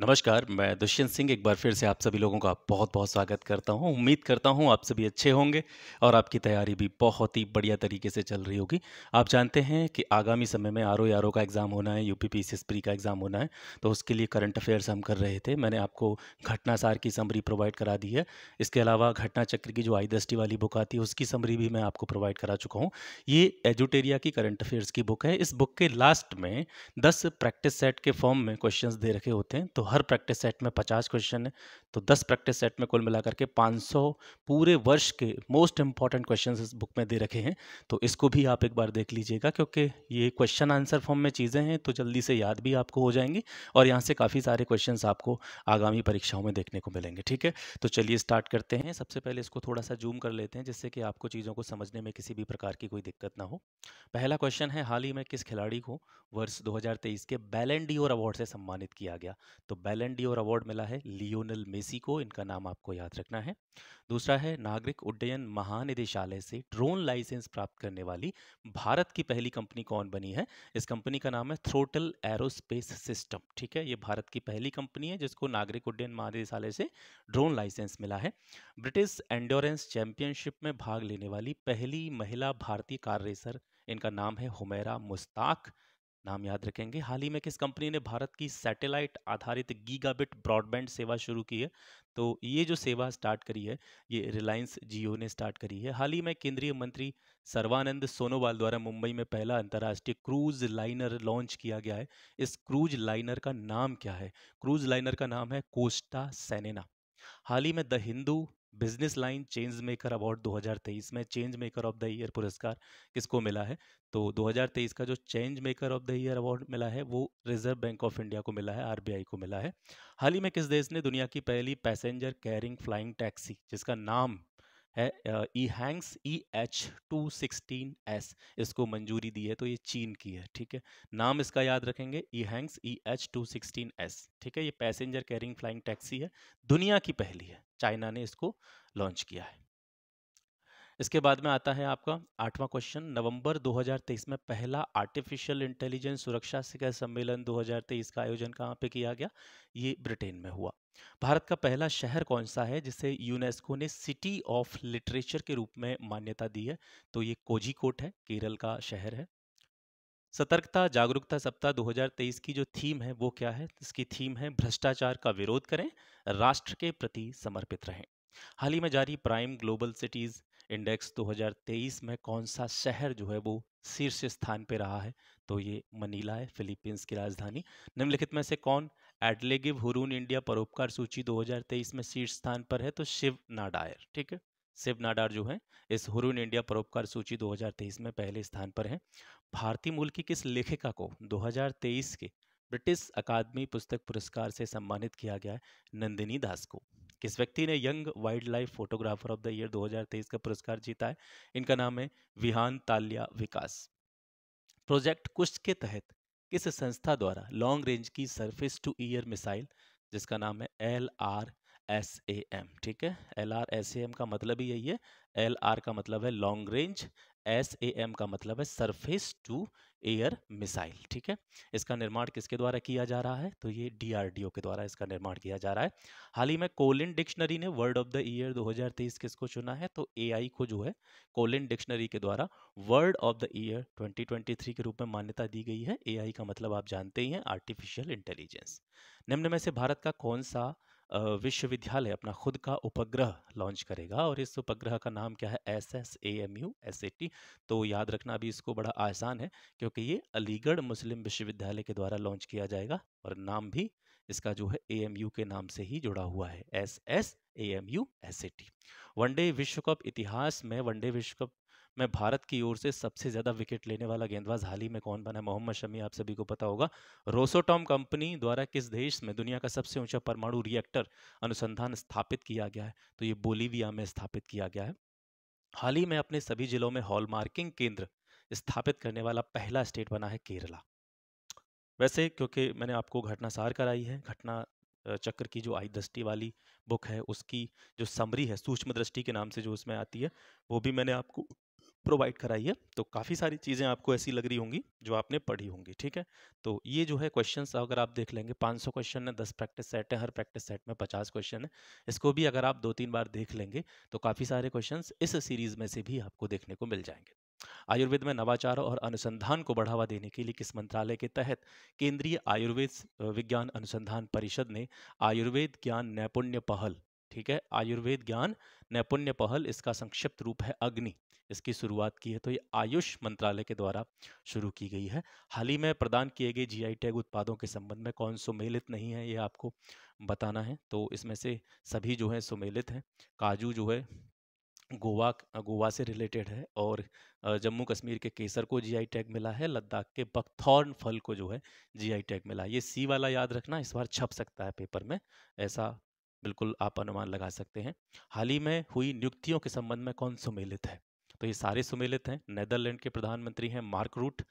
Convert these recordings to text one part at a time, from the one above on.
नमस्कार मैं दुष्यंत सिंह एक बार फिर से आप सभी लोगों का बहुत बहुत स्वागत करता हूं उम्मीद करता हूं आप सभी अच्छे होंगे और आपकी तैयारी भी बहुत ही बढ़िया तरीके से चल रही होगी आप जानते हैं कि आगामी समय में आर ओ आर ओ का एग्ज़ाम होना है यू पी पी का एग्ज़ाम होना है तो उसके लिए करंट अफेयर्स हम कर रहे थे मैंने आपको घटनासार की समरी प्रोवाइड करा दी है इसके अलावा घटना चक्र की जो आई दृष्टि वाली बुक आती है उसकी समरी भी मैं आपको प्रोवाइड करा चुका हूँ ये एजुटेरिया की करंट अफेयर्स की बुक है इस बुक के लास्ट में दस प्रैक्टिस सेट के फॉर्म में क्वेश्चन दे रखे होते हैं तो हर प्रैक्टिस सेट में पचास क्वेश्चन है तो दस प्रैक्टिस सेट में कुल मिलाकर के पाँच सौ पूरे वर्ष के मोस्ट इंपॉर्टेंट क्वेश्चन इस बुक में दे रखे हैं तो इसको भी आप एक बार देख लीजिएगा क्योंकि ये क्वेश्चन आंसर फॉर्म में चीज़ें हैं तो जल्दी से याद भी आपको हो जाएंगी और यहाँ से काफ़ी सारे क्वेश्चन आपको आगामी परीक्षाओं में देखने को मिलेंगे ठीक है तो चलिए स्टार्ट करते हैं सबसे पहले इसको थोड़ा सा जूम कर लेते हैं जिससे कि आपको चीज़ों को समझने में किसी भी प्रकार की कोई दिक्कत ना हो पहला क्वेश्चन है हाल ही में किस खिलाड़ी को वर्ष 2023 के बैलेंडियोर अवार्ड से सम्मानित किया गया तो बैलेंडियोर अवार्ड मिला है लियोनल मेसी को इनका नाम आपको याद रखना है दूसरा है नागरिक उड्डयन महानिदेशालय से ड्रोन लाइसेंस प्राप्त करने वाली भारत की पहली कंपनी कौन बनी है इस कंपनी का नाम है थ्रोटल एरोस्पेस सिस्टम ठीक है ये भारत की पहली कंपनी है जिसको नागरिक उड्डयन महानिदेशालय से ड्रोन लाइसेंस मिला है ब्रिटिश एंडोरेंस चैंपियनशिप में भाग लेने वाली पहली महिला भारतीय कार रेसर इनका नाम है हुमेरा मुस्ताक नाम याद रखेंगे हाल ही में किस कंपनी ने भारत की सैटेलाइट आधारित गीगाबिट ब्रॉडबैंड सेवा शुरू की है तो ये जो सेवा स्टार्ट करी है ये रिलायंस जियो ने स्टार्ट करी है हाल ही में केंद्रीय मंत्री सर्वानंद सोनोवाल द्वारा मुंबई में पहला अंतर्राष्ट्रीय क्रूज लाइनर लॉन्च किया गया है इस क्रूज लाइनर का नाम क्या है क्रूज लाइनर का नाम है कोस्टा सेनेना हाल ही में the Hindu business line change maker award 2023 में change maker of the year पुरस्कार किसको मिला है तो 2023 का जो change maker of the year award मिला है वो रिजर्व बैंक ऑफ इंडिया को मिला है आरबीआई को मिला है हाल ही में किस देश ने दुनिया की पहली पैसेंजर कैरिंग फ्लाइंग टैक्सी जिसका नाम E Hangs E H two sixteen S इसको मंजूरी दी है तो ये चीन की है ठीक है नाम इसका याद रखेंगे E Hangs E H two sixteen S ठीक है ये पैसेंजर कैरिंग फ्लाइंग टैक्सी है दुनिया की पहली है चाइना ने इसको लॉन्च किया है इसके बाद में आता है आपका आठवां क्वेश्चन नवंबर 2023 में पहला आर्टिफिशियल इंटेलिजेंस सुरक्षा शिखर सम्मेलन 2023 का आयोजन कहाँ पे किया गया ये ब्रिटेन में हुआ भारत का पहला शहर कौन सा है जिसे यूनेस्को ने सिटी ऑफ लिटरेचर के रूप में मान्यता दी है तो ये कोजिकोट है केरल का शहर है सतर्कता जागरूकता सप्ताह 2023 की जो थीम है वो क्या है इसकी थीम है भ्रष्टाचार का विरोध करें राष्ट्र के प्रति समर्पित रहें हाल ही में जारी प्राइम ग्लोबल सिटीज़ इंडेक्स 2023 में कौन सा शहर जो है वो शीर्ष स्थान पे रहा है तो ये मनीला है फिलीपींस की राजधानी निम्नलिखित में से कौन एडलेगिव हुरून इंडिया परोपकार सूची 2023 में शीर्ष स्थान पर है तो शिव नाडायर ठीक है शिव नाडार जो है इस हुरून इंडिया परोपकार सूची 2023 में पहले स्थान पर है भारतीय मूल की किस लेखिका को 2023 के ब्रिटिश अकादमी पुस्तक पुरस्कार से सम्मानित किया गया है नंदिनी दास को किस व्यक्ति ने young wildlife photographer of the year 2023 का पुरस्कार जीता है इनका नाम है विहान तालिया विकास प्रोजेक्ट कुश्त के तहत किस संस्था द्वारा लॉन्ग रेंज की सरफेस टू ईयर मिसाइल जिसका नाम है L R S A M ठीक है L R S A M का मतलब ही यही है एल आर का मतलब है long range S A M का मतलब है सरफेस टू एयर मिसाइल ठीक है इसका निर्माण किसके द्वारा किया जा रहा है तो ये डीआरडीओ के द्वारा इसका निर्माण किया जा रहा है हाल ही में कोलिन डिक्शनरी ने वर्ड ऑफ द ईयर 2023 किसको चुना है तो एआई को जो है कोलिन डिक्शनरी के द्वारा वर्ड ऑफ द ईयर 2023 के रूप में मान्यता दी गई है ए का मतलब आप जानते ही हैं आर्टिफिशियल इंटेलिजेंस निम्न में से भारत का कौन सा विश्वविद्यालय अपना खुद का उपग्रह लॉन्च करेगा और इस उपग्रह का नाम क्या है S S A M U S A T तो याद रखना भी इसको बड़ा आसान है क्योंकि ये अलीगढ़ मुस्लिम विश्वविद्यालय के द्वारा लॉन्च किया जाएगा और नाम भी इसका जो है ए एम यू के नाम से ही जुड़ा हुआ है S S A M U S A T one day विश्व कप इतिहास में वनडे विश्व कप में भारत की ओर से सबसे ज़्यादा विकेट लेने वाला गेंदबाज हाल ही में कौन बना मोहम्मद शमी आप सभी को पता होगा रोसोटॉम कंपनी द्वारा किस देश में दुनिया का सबसे ऊंचा परमाणु रिएक्टर अनुसंधान स्थापित किया गया है तो ये बोलीविया में स्थापित किया गया है हाल ही में अपने सभी जिलों में हॉलमार्किंग केंद्र स्थापित करने वाला पहला स्टेट बना है केरला वैसे क्योंकि मैंने आपको घटना सार कराई है घटना चक्र की जो आई दृष्टि वाली बुक है उसकी जो समरी है सूक्ष्म दृष्टि के नाम से जो उसमें आती है वो भी मैंने आपको प्रोवाइड कराई है तो काफ़ी सारी चीज़ें आपको ऐसी लग रही होंगी जो आपने पढ़ी होंगी ठीक है तो ये जो है क्वेश्चन अगर आप देख लेंगे 500 क्वेश्चन है 10 प्रैक्टिस सेट है हर प्रैक्टिस सेट में 50 क्वेश्चन है इसको भी अगर आप दो तीन बार देख लेंगे तो काफ़ी सारे क्वेश्चन इस सीरीज़ में से भी आपको देखने को मिल जाएंगे आयुर्वेद में नवाचार और अनुसंधान को बढ़ावा देने के लिए किस मंत्रालय के तहत केंद्रीय आयुर्वेद विज्ञान अनुसंधान परिषद ने आयुर्वेद ज्ञान नैपुण्य पहल ठीक है आयुर्वेद ज्ञान नैपुण्य पहल इसका संक्षिप्त रूप है अग्नि इसकी शुरुआत की है तो ये आयुष मंत्रालय के द्वारा शुरू की गई है हाल ही में प्रदान किए गए जीआई टैग उत्पादों के संबंध में कौन सुमेलित नहीं है ये आपको बताना है तो इसमें से सभी जो है सुमेलित हैं काजू जो है गोवा गोवा से रिलेटेड है और जम्मू कश्मीर के केसर को जीआई टैग मिला है लद्दाख के बकथॉर्न फल को जो है जीआई टैग मिला है ये सी वाला याद रखना इस बार छप सकता है पेपर में ऐसा बिल्कुल आप अनुमान लगा सकते हैं हाल ही में हुई नियुक्तियों के संबंध में कौन सुमेलित है तो ये सारे सुमेलित हैं नेदरलैंड के प्रधानमंत्री हैं मार्क रूट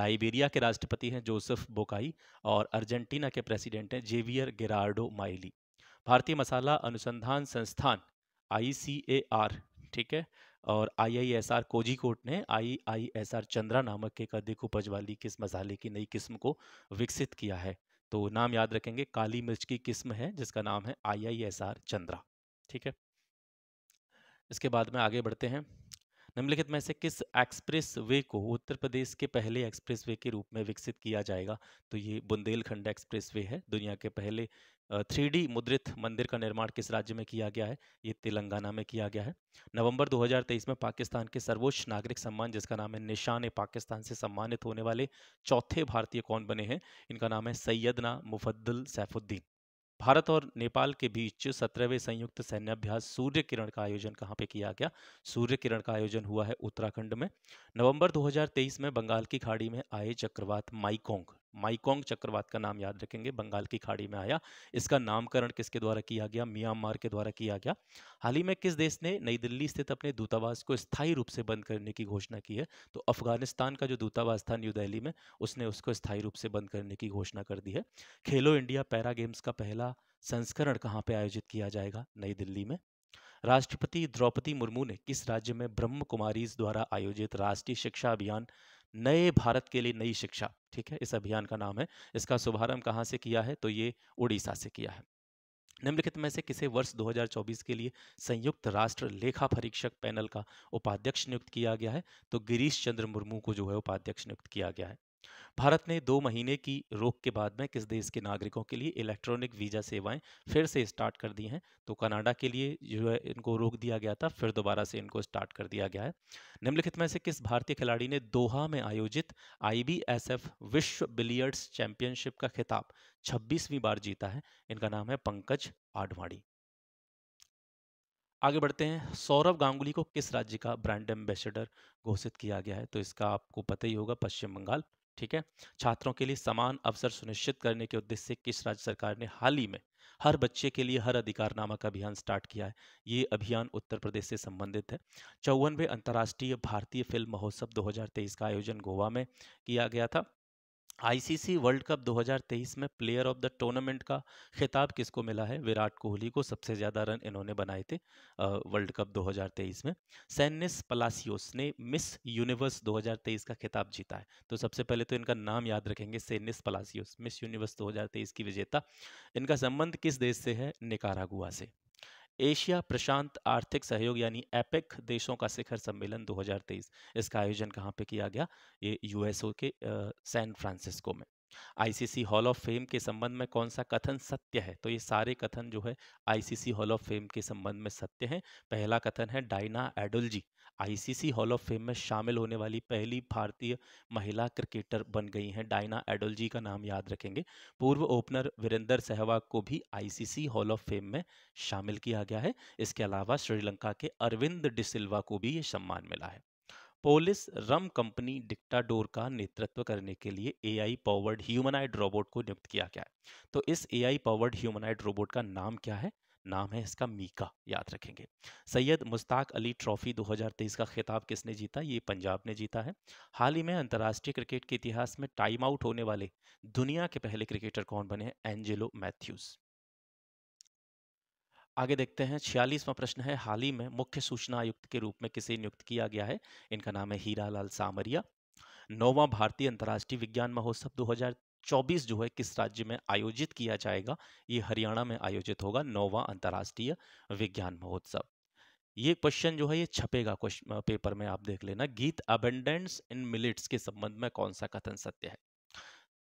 लाइबेरिया के राष्ट्रपति हैं जोसेफ बोकाई और अर्जेंटीना के प्रेसिडेंट हैं जेवियर गिरार्डो माइली भारतीय मसाला अनुसंधान संस्थान आई ठीक है और I I S R Kozhikode ने I I S R Chandra नामक एक अधिक उपज वाली किस मसाले की नई किस्म को विकसित किया है तो नाम याद रखेंगे काली मिर्च की किस्म है जिसका नाम है I I S R Chandra ठीक है इसके बाद में आगे बढ़ते हैं निम्नलिखित में से किस एक्सप्रेस वे को उत्तर प्रदेश के पहले एक्सप्रेस वे के रूप में विकसित किया जाएगा तो ये बुंदेलखंड एक्सप्रेस वे है दुनिया के पहले थ्री मुद्रित मंदिर का निर्माण किस राज्य में किया गया है ये तेलंगाना में किया गया है नवंबर 2023 में पाकिस्तान के सर्वोच्च नागरिक सम्मान जिसका नाम है निशान पाकिस्तान से सम्मानित होने वाले चौथे भारतीय कौन बने हैं इनका नाम है सैयदना मुफद्दल सैफुद्दीन भारत और नेपाल के बीच सत्रहवें संयुक्त सैन्यभ्यास सूर्य किरण का आयोजन कहाँ पे किया गया सूर्य किरण का आयोजन हुआ है उत्तराखंड में नवंबर 2023 में बंगाल की खाड़ी में आए चक्रवात माइकोंग माइकोंग चक्रवात का नाम याद रखेंगे बंगाल की खाड़ी में आया इसका नामकरण किसके द्वारा किया गया म्यांमार के द्वारा किया गया हाल ही में किस देश ने नई दिल्ली स्थित अपने दूतावास को स्थायी रूप से बंद करने की घोषणा की है तो अफगानिस्तान का जो दूतावास था न्यू दिल्ली में उसने उसको स्थायी रूप से बंद करने की घोषणा कर दी है खेलो इंडिया पैरा गेम्स का पहला संस्करण कहाँ पर आयोजित किया जाएगा नई दिल्ली में राष्ट्रपति द्रौपदी मुर्मू ने किस राज्य में ब्रह्म कुमारीज द्वारा आयोजित राष्ट्रीय शिक्षा अभियान नए भारत के लिए नई शिक्षा ठीक है इस अभियान का नाम है इसका शुभारंभ कहाँ से किया है तो ये उड़ीसा से किया है निम्नलिखित में से किसे वर्ष 2024 के लिए संयुक्त राष्ट्र लेखा परीक्षक पैनल का उपाध्यक्ष नियुक्त किया गया है तो गिरीश चंद्र मुर्मू को जो है उपाध्यक्ष नियुक्त किया गया है भारत ने दो महीने की रोक के बाद में किस देश के नागरिकों के लिए इलेक्ट्रॉनिक वीज़ा सेवाएं फिर से स्टार्ट कर दी हैं तो कनाडा के लिए जो है इनको रोक दिया गया था फिर दोबारा से इनको स्टार्ट कर दिया गया है निम्नलिखित में से किस भारतीय खिलाड़ी ने दोहा में आयोजित आईबीएसएफ विश्व बिलियर्ड्स चैंपियनशिप का खिताब छब्बीसवीं बार जीता है इनका नाम है पंकज आडवाणी आगे बढ़ते हैं सौरभ गांगुली को किस राज्य का ब्रांड एम्बेसडर घोषित किया गया है तो इसका आपको पता ही होगा पश्चिम बंगाल ठीक है छात्रों के लिए समान अवसर सुनिश्चित करने के उद्देश्य से किस राज्य सरकार ने हाल ही में हर बच्चे के लिए हर अधिकार नामक अभियान स्टार्ट किया है ये अभियान उत्तर प्रदेश से संबंधित है चौवनवे अंतर्राष्ट्रीय भारतीय फिल्म महोत्सव 2023 का आयोजन गोवा में किया गया था आईसीसी वर्ल्ड कप 2023 में प्लेयर ऑफ द टूर्नामेंट का खिताब किसको मिला है विराट कोहली को सबसे ज़्यादा रन इन्होंने बनाए थे वर्ल्ड कप 2023 में सैनिस पलासियोस ने मिस यूनिवर्स 2023 का खिताब जीता है तो सबसे पहले तो इनका नाम याद रखेंगे सैनिस पलासियोस मिस यूनिवर्स 2023 की विजेता इनका संबंध किस देश से है निकारागुआ से एशिया प्रशांत आर्थिक सहयोग यानी एपेक देशों का शिखर सम्मेलन 2023 इसका आयोजन कहाँ पे किया गया ये यूएसओ के सैन फ्रांसिस्को में आईसीसी हॉल ऑफ फेम के संबंध में कौन सा कथन सत्य है तो ये सारे कथन जो है आईसीसी हॉल ऑफ फेम के संबंध में सत्य हैं पहला कथन है Diana Edulji ICC hall of fame में शामिल होने वाली पहली भारतीय महिला क्रिकेटर बन गई हैं डायना एडोल जी का नाम याद रखेंगे पूर्व ओपनर वीरेंद्र सहवाग को भी आईसीसी हॉल ऑफ फेम में शामिल किया गया है इसके अलावा श्रीलंका के अरविंद डिसिल्वा को भी ये सम्मान मिला है पोलिस रम कंपनी डिक्टाडोर का नेतृत्व करने के लिए A I powered humanoid robot को नियुक्त किया गया है तो इस A I powered humanoid robot का नाम क्या है नाम है इसका मीका याद रखेंगे सैयद मुश्ताक अली ट्रॉफी 2023 का खिताब किसने जीता ये पंजाब ने जीता है हाल ही में अंतर्राष्ट्रीय क्रिकेट के इतिहास में टाइम आउट होने वाले दुनिया के पहले क्रिकेटर कौन बने हैं एंजेलो मैथ्यूज आगे देखते हैं छियालीसवां प्रश्न है हाल ही में मुख्य सूचना आयुक्त के रूप में किसे नियुक्त किया गया है इनका नाम है हीरा लाल सामरिया नौवां भारतीय अंतर्राष्ट्रीय विज्ञान महोत्सव 2024 जो है किस राज्य में आयोजित किया जाएगा ये हरियाणा में आयोजित होगा नौवा अंतर्राष्ट्रीय विज्ञान महोत्सव ये क्वेश्चन जो है ये छपेगा क्वेश्चन पेपर में आप देख लेना गीत अबेंडेंस इन मिलिट्स के संबंध में कौन सा कथन सत्य है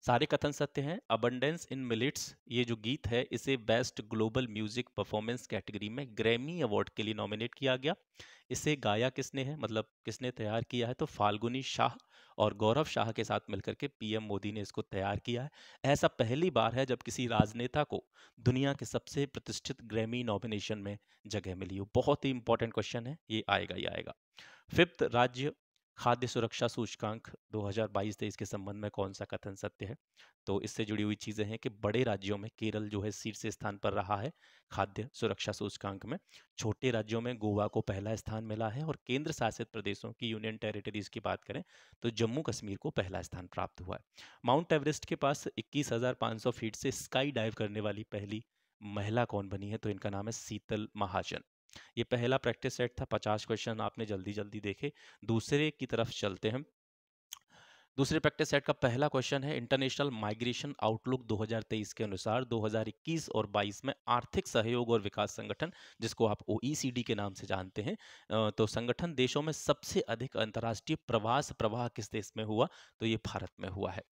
सारे कथन सत्य हैं अबंडेंस इन मिलिट्स ये जो गीत है इसे best global music performance category में ग्रैमी अवार्ड के लिए नॉमिनेट किया गया इसे गाया किसने है मतलब किसने तैयार किया है तो फाल्गुनी शाह और गौरव शाह के साथ मिलकर के पीएम मोदी ने इसको तैयार किया है ऐसा पहली बार है जब किसी राजनेता को दुनिया के सबसे प्रतिष्ठित ग्रैमी नॉमिनेशन में जगह मिली हो बहुत ही इंपॉर्टेंट क्वेश्चन है ये आएगा ही आएगा फिफ्थ राज्य खाद्य सुरक्षा सूचकांक 2022-23 के संबंध में कौन सा कथन सत्य है तो इससे जुड़ी हुई चीज़ें हैं कि बड़े राज्यों में केरल जो है शीर्ष स्थान पर रहा है खाद्य सुरक्षा सूचकांक में छोटे राज्यों में गोवा को पहला स्थान मिला है और केंद्र शासित प्रदेशों की यूनियन टेरिटरीज की बात करें तो जम्मू कश्मीर को पहला स्थान प्राप्त हुआ है माउंट एवरेस्ट के पास इक्कीस फीट से स्काई डाइव करने वाली पहली महिला कौन बनी है तो इनका नाम है शीतल महाजन ये पहला प्रैक्टिस सेट था पचास क्वेश्चन आपने जल्दी जल्दी देखे दूसरे की तरफ चलते हैं दूसरे प्रैक्टिस सेट का पहला क्वेश्चन है इंटरनेशनल माइग्रेशन आउटलुक 2023 के अनुसार 2021 और 22 में आर्थिक सहयोग और विकास संगठन जिसको आप ओ के नाम से जानते हैं तो संगठन देशों में सबसे अधिक अंतर्राष्ट्रीय प्रवास प्रवाह किस देश में हुआ तो ये भारत में हुआ है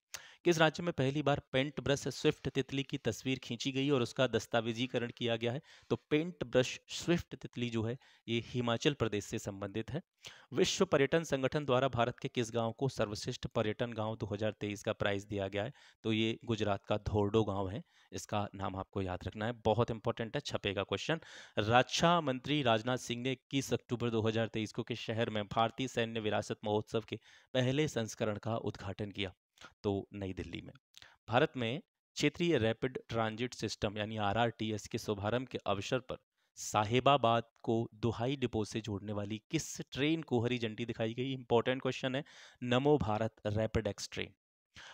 किस राज्य में पहली बार पेंट ब्रश स्विफ्ट तितली की तस्वीर खींची गई और उसका दस्तावेजीकरण किया गया है तो पेंट ब्रश स्विफ्ट तितली जो है ये हिमाचल प्रदेश से संबंधित है विश्व पर्यटन संगठन द्वारा भारत के किस गांव को सर्वश्रेष्ठ पर्यटन गांव 2023 का प्राइज दिया गया है तो ये गुजरात का धोरडो गाँव है इसका नाम आपको याद रखना है बहुत इंपॉर्टेंट है छपेगा क्वेश्चन रक्षा मंत्री राजनाथ सिंह ने इक्कीस अक्टूबर दो को किस शहर में भारतीय सैन्य विरासत महोत्सव के पहले संस्करण का उद्घाटन किया तो नई दिल्ली में भारत में क्षेत्रीय रैपिड ट्रांजिट सिस्टम यानी आरआरटीएस के शुभारंभ के अवसर पर साहेबाबाद को दुहाई डिपो से जोड़ने वाली किस ट्रेन को हरी झंडी दिखाई गई इंपॉर्टेंट क्वेश्चन है Namo Bharat RapidX train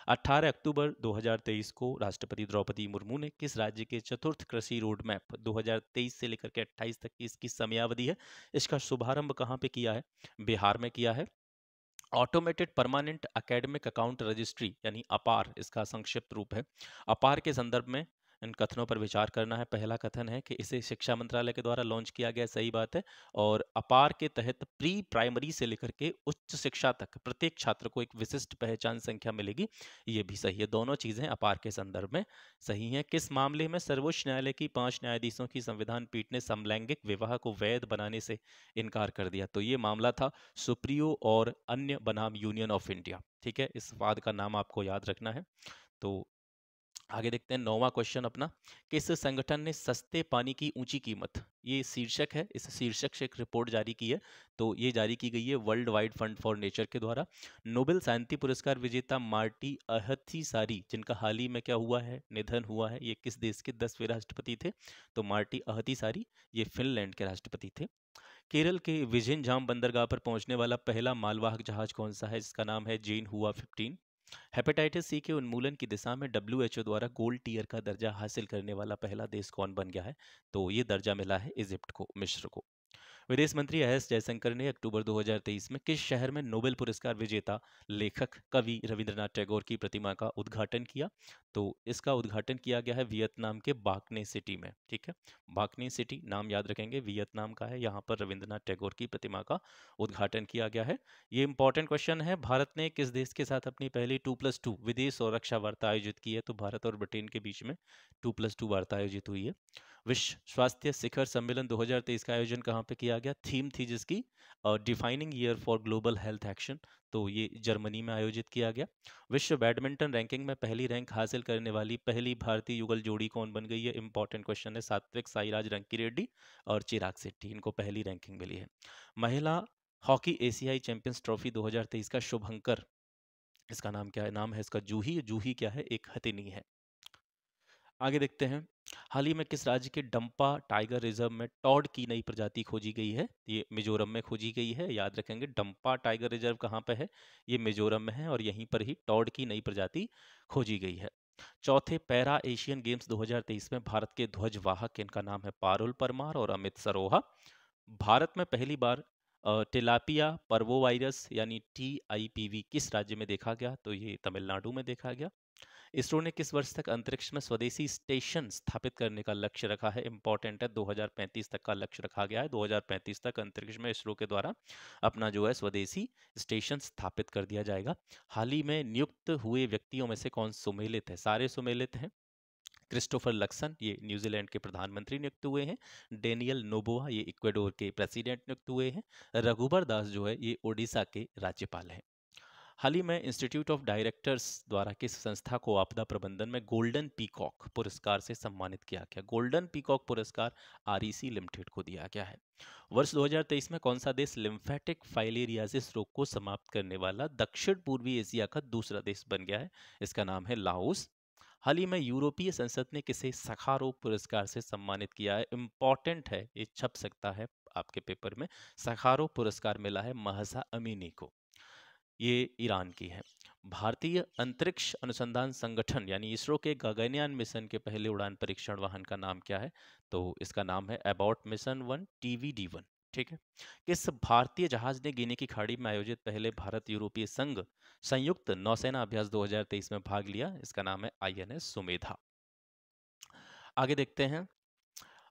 18 अक्टूबर 2023 को राष्ट्रपति द्रौपदी मुर्मू ने किस राज्य के चतुर्थ कृषि रोड मैप 2023 से लेकर के 28 तक की इसकी समयावधि है इसका शुभारंभ कहाँ पे किया है बिहार में किया है automated permanent academic account registry यानी अपार इसका संक्षिप्त रूप है अपार के संदर्भ में इन कथनों पर विचार करना है पहला कथन है कि इसे शिक्षा मंत्रालय के द्वारा लॉन्च किया गया सही बात है और अपार के तहत प्री प्राइमरी से लेकर के उच्च शिक्षा तक प्रत्येक छात्र को एक विशिष्ट पहचान संख्या मिलेगी ये भी सही है दोनों चीज़ें अपार के संदर्भ में सही हैं किस मामले में सर्वोच्च न्यायालय की पांच न्यायाधीशों की संविधान पीठ ने समलैंगिक विवाह को वैध बनाने से इनकार कर दिया तो ये मामला था सुप्रियो और अन्य बनाम यूनियन ऑफ इंडिया ठीक है इस वाद का नाम आपको याद रखना है तो आगे देखते हैं नौवा क्वेश्चन अपना किस संगठन ने सस्ते पानी की ऊंची कीमत ये शीर्षक है इस शीर्षक से एक रिपोर्ट जारी की है तो ये जारी की गई है world wide fund for nature के द्वारा नोबेल शांति पुरस्कार विजेता मार्टी अहथी सारी जिनका हाल ही में क्या हुआ है निधन हुआ है ये किस देश के दसवें राष्ट्रपति थे तो मार्टी अहथी सारी ये फिनलैंड के राष्ट्रपति थे केरल के विजिन जाम बंदरगाह पर पहुंचने वाला पहला मालवाहक जहाज कौन सा है जिसका नाम है जेन हुआ फिफ्टीन हेपेटाइटिस सी के उन्मूलन की दिशा में डब्ल्यू द्वारा गोल्ड टीयर का दर्जा हासिल करने वाला पहला देश कौन बन गया है तो ये दर्जा मिला है इजिप्ट को मिश्र को विदेश मंत्री एस जयशंकर ने अक्टूबर 2023 में किस शहर में नोबेल पुरस्कार विजेता लेखक कवि रविंद्रनाथ टैगोर की प्रतिमा का उद्घाटन किया तो इसका उद्घाटन किया गया है वियतनाम के बाकने सिटी में ठीक है बाकने सिटी नाम याद रखेंगे वियतनाम का है यहाँ पर रविंद्रनाथ टैगोर की प्रतिमा का उद्घाटन किया गया है ये इंपॉर्टेंट क्वेश्चन है भारत ने किस देश के साथ अपनी पहली टू प्लस टू विदेश और रक्षा वार्ता आयोजित की है तो भारत और ब्रिटेन के बीच में टू प्लस टू वार्ता आयोजित हुई है विश्व स्वास्थ्य शिखर सम्मेलन दो का आयोजन कहाँ पे किया गया थीम थी जिसकी defining year for global health action तो ये जर्मनी में आयोजित किया गया विश्व बैडमिंटन रैंकिंग में पहली रैंक हासिल करने वाली पहली भारतीय युगल जोड़ी कौन बन गई है इंपॉर्टेंट क्वेश्चन है सात्विक साईराज रंकी रेड्डी और चिराग सेट्टी इनको पहली रैंकिंग मिली है महिला हॉकी एशियाई चैंपियंस ट्रॉफी 2023 का शुभंकर इसका नाम क्या है नाम है इसका जूही जूही क्या है एक हथेनी है आगे देखते हैं हाल ही में किस राज्य के डंपा टाइगर रिजर्व में टॉड की नई प्रजाति खोजी गई है ये मिजोरम में खोजी गई है याद रखेंगे डंपा टाइगर रिजर्व कहाँ पर है ये मिजोरम में है और यहीं पर ही टॉड की नई प्रजाति खोजी गई है चौथे पैरा एशियन गेम्स 2023 में भारत के ध्वजवाहक इनका नाम है पारुल परमार और अमित सरोहा भारत में पहली बार टिलापिया वायरस यानी टी आई पी वी किस राज्य में देखा गया तो ये तमिलनाडु में देखा गया इसरो ने किस वर्ष तक अंतरिक्ष में स्वदेशी स्टेशन स्थापित करने का लक्ष्य रखा है इंपॉर्टेंट है 2035 तक का लक्ष्य रखा गया है 2035 तक अंतरिक्ष में इसरो के द्वारा अपना जो है स्वदेशी स्टेशन स्थापित कर दिया जाएगा हाल ही में नियुक्त हुए व्यक्तियों में से कौन सुमेलित है सारे सुमेलित हैं क्रिस्टोफर लक्सन ये न्यूजीलैंड के प्रधानमंत्री नियुक्त हुए हैं डेनियल नोबोआ ये इक्वेडोर के प्रेसिडेंट नियुक्त हुए हैं रघुबर दास जो है ये ओडिशा के राज्यपाल हैं हाल ही में इंस्टीट्यूट ऑफ डायरेक्टर्स द्वारा किस संस्था को आपदा प्रबंधन में गोल्डन पीकॉक पुरस्कार से सम्मानित किया गया गोल्डन पीकॉक पुरस्कार आर लिमिटेड e को दिया गया है वर्ष 2023 में कौन सा देश लिम्फेटिक फाइलेरियाजिस रोग को समाप्त करने वाला दक्षिण पूर्वी एशिया का दूसरा देश बन गया है इसका नाम है लाओस हाल ही में यूरोपीय संसद ने किसे सखारो पुरस्कार से सम्मानित किया है इम्पॉर्टेंट है ये छप सकता है आपके पेपर में सखारो पुरस्कार मिला है महसा अमीनी को ये ईरान की है भारतीय अंतरिक्ष अनुसंधान संगठन यानी इसरो के गगनयान मिशन के पहले उड़ान परीक्षण वाहन का नाम क्या है तो इसका नाम है about mission one TV D one ठीक है किस भारतीय जहाज ने गिनी की खाड़ी में आयोजित पहले भारत यूरोपीय संघ संयुक्त नौसेना अभ्यास 2023 में भाग लिया इसका नाम है आई सुमेधा आगे देखते हैं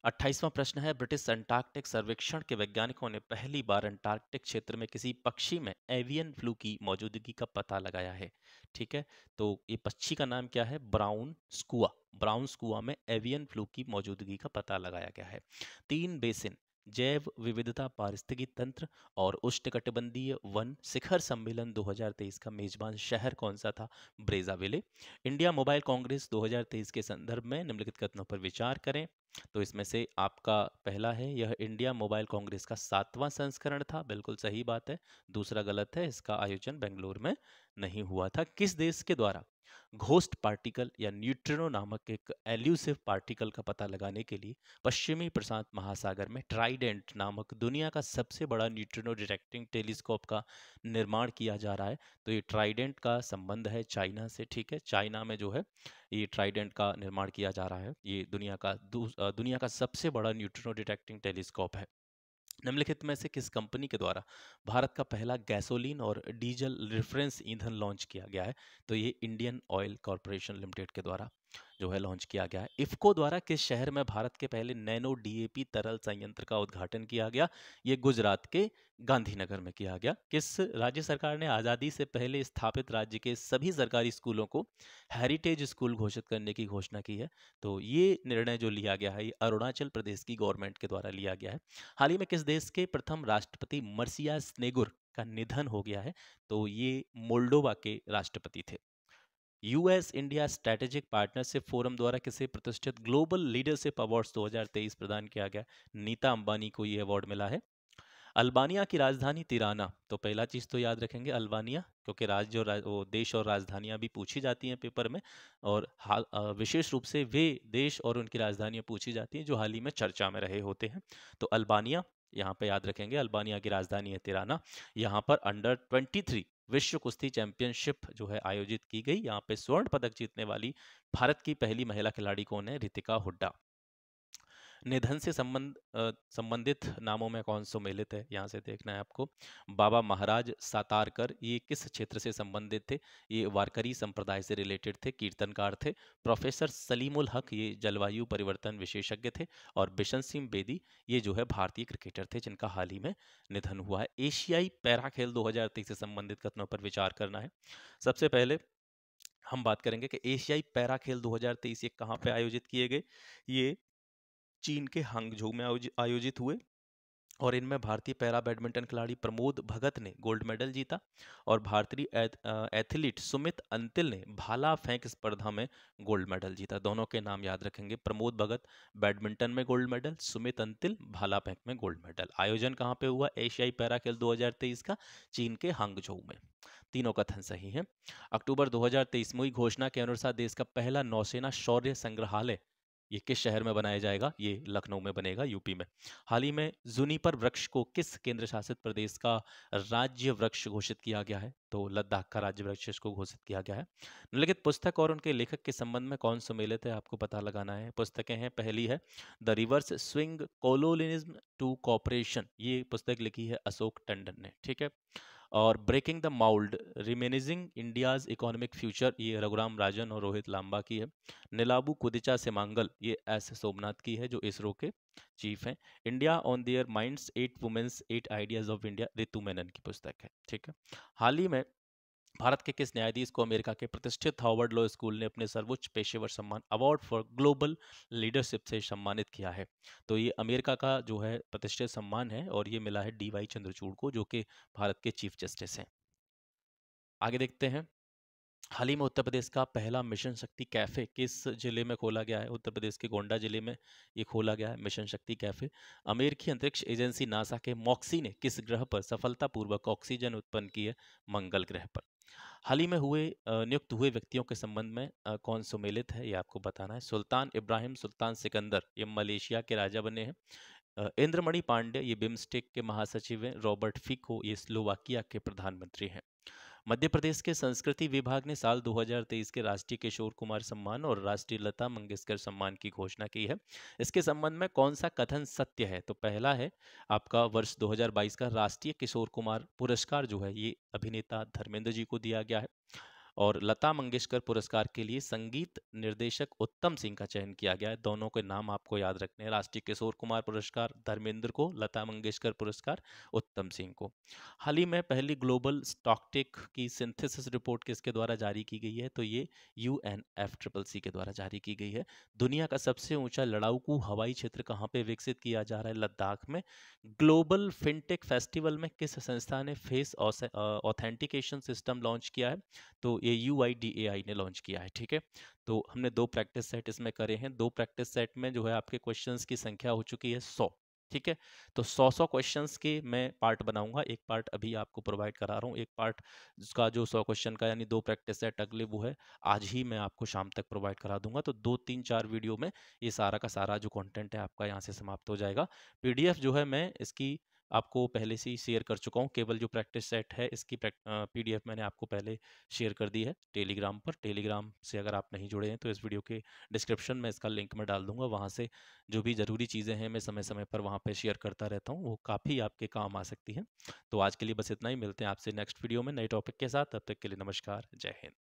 अट्ठाईसवां प्रश्न है ब्रिटिश अंटार्कटिक सर्वेक्षण के वैज्ञानिकों ने पहली बार अंटार्कटिक क्षेत्र में किसी पक्षी में एवियन फ्लू की मौजूदगी का पता लगाया है ठीक है तो ये पक्षी का नाम क्या है ब्राउन स्कुआ ब्राउन स्कुआ में एवियन फ्लू की मौजूदगी का पता लगाया गया है तीन बेसिन जैव विविधता पारिस्थितिकी तंत्र और उष्णकटिबंधीय वन शिखर सम्मेलन 2023 का मेजबान शहर कौन सा था ब्रेजाविले इंडिया मोबाइल कांग्रेस 2023 के संदर्भ में निम्नलिखित कथनों पर विचार करें तो इसमें से आपका पहला है यह इंडिया मोबाइल कांग्रेस का सातवां संस्करण था बिल्कुल सही बात है दूसरा गलत है इसका आयोजन बेंगलोर में नहीं हुआ था किस देश के द्वारा घोस्ट पार्टिकल या न्यूट्रिनो नामक एक एल्यूसिव पार्टिकल का पता लगाने के लिए पश्चिमी प्रशांत महासागर में ट्राइडेंट नामक दुनिया का सबसे बड़ा न्यूट्रिनो डिटेक्टिंग टेलीस्कोप का निर्माण किया जा रहा है तो ये ट्राइडेंट का संबंध है चाइना से ठीक है चाइना में जो है ये ट्राइडेंट का निर्माण किया जा रहा है ये दुनिया का दुनिया का सबसे बड़ा न्यूट्रिनो डिटेक्टिंग टेलीस्कोप है निम्नलिखित में से किस कंपनी के द्वारा भारत का पहला गैसोलीन और डीजल रेफरेंस ईंधन लॉन्च किया गया है तो ये इंडियन ऑयल कॉरपोरेशन लिमिटेड के द्वारा जो है लॉन्च किया गया है इफ्को द्वारा किस शहर में भारत के पहले नैनो डीएपी तरल संयंत्र का उद्घाटन किया गया ये गुजरात के गांधीनगर में किया गया किस राज्य सरकार ने आज़ादी से पहले स्थापित राज्य के सभी सरकारी स्कूलों को हेरिटेज स्कूल घोषित करने की घोषणा की है तो ये निर्णय जो लिया गया है ये अरुणाचल प्रदेश की गवर्नमेंट के द्वारा लिया गया है हाल ही में किस देश के प्रथम राष्ट्रपति मर्सिया स्नेगुर का निधन हो गया है तो ये मोल्डोवा के राष्ट्रपति थे US India strategic partnership forum द्वारा किसे प्रतिष्ठित ग्लोबल लीडरशिप अवार्ड्स 2023 प्रदान किया गया नीता अंबानी को यह अवार्ड मिला है अल्बानिया की राजधानी तिराना तो पहला चीज़ तो याद रखेंगे अल्बानिया क्योंकि राज्य और राज, देश और राजधानियां भी पूछी जाती हैं पेपर में और विशेष रूप से वे देश और उनकी राजधानियां पूछी जाती हैं जो हाल ही में चर्चा में रहे होते हैं तो अल्बानिया यहाँ पे याद रखेंगे अल्बानिया की राजधानी है तिराना यहाँ पर अंडर 23 विश्व कुश्ती चैंपियनशिप जो है आयोजित की गई यहाँ पे स्वर्ण पदक जीतने वाली भारत की पहली महिला खिलाड़ी कौन है रितिका हुड्डा निधन से संबंध संबंधित नामों में कौन सम्मिलित है यहाँ से देखना है आपको बाबा महाराज सातारकर ये किस क्षेत्र से संबंधित थे ये वारकरी संप्रदाय से रिलेटेड थे कीर्तनकार थे प्रोफेसर सलीमुल हक ये जलवायु परिवर्तन विशेषज्ञ थे और बिशन सिंह बेदी ये जो है भारतीय क्रिकेटर थे जिनका हाल ही में निधन हुआ है एशियाई पैरा खेल दो से संबंधित कथनों पर विचार करना है सबसे पहले हम बात करेंगे कि एशियाई पैरा खेल 2023 ये कहाँ पे आयोजित किए गए ये चीन के हांगझो में आयोजित हुए और इनमें भारतीय पैरा बैडमिंटन खिलाड़ी प्रमोद भगत ने गोल्ड मेडल जीता और भारतीय एथलीट सुमित अंतिल ने भाला फेंक स्पर्धा में गोल्ड मेडल जीता दोनों के नाम याद रखेंगे प्रमोद भगत बैडमिंटन में गोल्ड मेडल सुमित अंतिल भाला फेंक में गोल्ड मेडल आयोजन कहाँ पे हुआ एशियाई पैरा खेल 2023 का चीन के हांगझोऊ में तीनों कथन सही है अक्टूबर 2023 में हुई घोषणा के अनुसार देश का पहला नौसेना शौर्य संग्रहालय ये किस शहर में बनाया जाएगा ये लखनऊ में बनेगा यूपी में हाल ही में जुनीपर वृक्ष को किस केंद्र शासित प्रदेश का राज्य वृक्ष घोषित किया गया है तो लद्दाख का राज्य वृक्ष इसको घोषित किया गया है निम्नलिखित पुस्तक और उनके लेखक के संबंध में कौन सम्मेलित है आपको पता लगाना है पुस्तकें हैं पहली है the reverse swing colonialism to cooperation ये पुस्तक लिखी है अशोक टंडन ने ठीक है और breaking the mould reimagining India's economic future ये रघुराम राजन और रोहित लांबा की है नीलाबू कुदिचा से मांगल ये एस सोमनाथ की है जो इसरो के चीफ हैं India on their minds eight women's eight ideas of India Ritu Menon की पुस्तक है ठीक है हाल ही में भारत के किस न्यायाधीश को अमेरिका के प्रतिष्ठित हॉवर्ड लॉ स्कूल ने अपने सर्वोच्च पेशेवर सम्मान अवार्ड फॉर ग्लोबल लीडरशिप से सम्मानित किया है तो ये अमेरिका का जो है प्रतिष्ठित सम्मान है और ये मिला है डी वाई चंद्रचूड़ को जो कि भारत के चीफ जस्टिस हैं आगे देखते हैं हाल ही में उत्तर प्रदेश का पहला मिशन शक्ति कैफ़े किस जिले में खोला गया है उत्तर प्रदेश के गोंडा जिले में ये खोला गया है मिशन शक्ति कैफ़े अमेरिकी अंतरिक्ष एजेंसी नासा के मॉक्सी ने किस ग्रह पर सफलतापूर्वक ऑक्सीजन उत्पन्न की है मंगल ग्रह पर हाल ही में हुए नियुक्त हुए व्यक्तियों के संबंध में कौन सुमेलित है ये आपको बताना है सुल्तान इब्राहिम सुल्तान सिकंदर ये मलेशिया के राजा बने हैं इंद्रमणि पांडे ये बिम्स्टेक के महासचिव हैं रॉबर्ट फिको ये स्लोवाकिया के प्रधानमंत्री हैं मध्य प्रदेश के संस्कृति विभाग ने साल 2023 के राष्ट्रीय किशोर कुमार सम्मान और राष्ट्रीय लता मंगेशकर सम्मान की घोषणा की है इसके संबंध में कौन सा कथन सत्य है तो पहला है आपका वर्ष 2022 का राष्ट्रीय किशोर कुमार पुरस्कार जो है ये अभिनेता धर्मेंद्र जी को दिया गया है और लता मंगेशकर पुरस्कार के लिए संगीत निर्देशक उत्तम सिंह का चयन किया गया है दोनों के नाम आपको याद रखने हैं राष्ट्रीय किशोर कुमार पुरस्कार धर्मेंद्र को लता मंगेशकर पुरस्कार उत्तम सिंह को हाल ही में पहली ग्लोबल स्टॉकटेक की सिंथेसिस रिपोर्ट किसके द्वारा जारी की गई है तो ये U N F triple C के द्वारा जारी की गई है दुनिया का सबसे ऊंचा लड़ाकू हवाई क्षेत्र कहाँ पे विकसित किया जा रहा है लद्दाख में ग्लोबल फिनटेक फेस्टिवल में किस संस्था ने फेस ऑथेंटिकेशन सिस्टम लॉन्च किया है तो ये यू आई डी ए आई ने लॉन्च किया है ठीक है तो हमने दो प्रैक्टिस सेट इसमें करे हैं दो प्रैक्टिस सेट में जो है आपके क्वेश्चन की संख्या हो चुकी है सौ ठीक है तो सौ सौ क्वेश्चन के मैं पार्ट बनाऊंगा एक पार्ट अभी आपको प्रोवाइड करा रहा हूँ एक पार्ट जिसका जो सौ क्वेश्चन का यानी दो प्रैक्टिस सेट अगले वो है आज ही मैं आपको शाम तक प्रोवाइड करा दूंगा तो दो तीन चार वीडियो में ये सारा का सारा जो कंटेंट है आपका यहाँ से समाप्त हो जाएगा पीडीएफ जो है मैं इसकी आपको पहले से ही शेयर कर चुका हूँ केवल जो प्रैक्टिस सेट है इसकी पीडीएफ मैंने आपको पहले शेयर कर दी है टेलीग्राम पर टेलीग्राम से अगर आप नहीं जुड़े हैं तो इस वीडियो के डिस्क्रिप्शन में इसका लिंक मैं डाल दूंगा वहाँ से जो भी ज़रूरी चीज़ें हैं मैं समय समय पर वहाँ पर शेयर करता रहता हूँ वो काफ़ी आपके काम आ सकती हैं तो आज के लिए बस इतना ही मिलते हैं आपसे नेक्स्ट वीडियो में नए टॉपिक के साथ तब तक के लिए नमस्कार जय हिंद